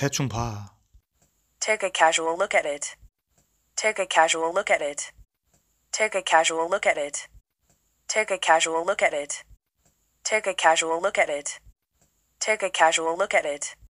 대충 봐. Take a casual look at it. Take a casual look at it. Take a casual look at it. Take a casual look at it. Take a casual look at it. Take a casual look at it.